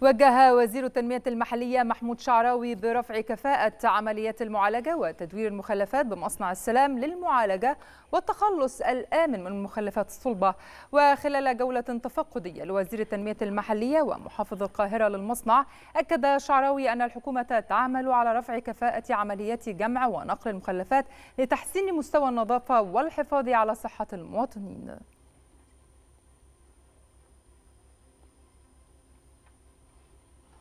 وجه وزير التنمية المحلية محمود شعراوي برفع كفاءة عمليات المعالجة وتدوير المخلفات بمصنع السلام للمعالجة والتخلص الآمن من المخلفات الصلبة وخلال جولة تفقدية لوزير التنمية المحلية ومحافظ القاهرة للمصنع أكد شعراوي أن الحكومة تعمل على رفع كفاءة عمليات جمع ونقل المخلفات لتحسين مستوى النظافة والحفاظ على صحة المواطنين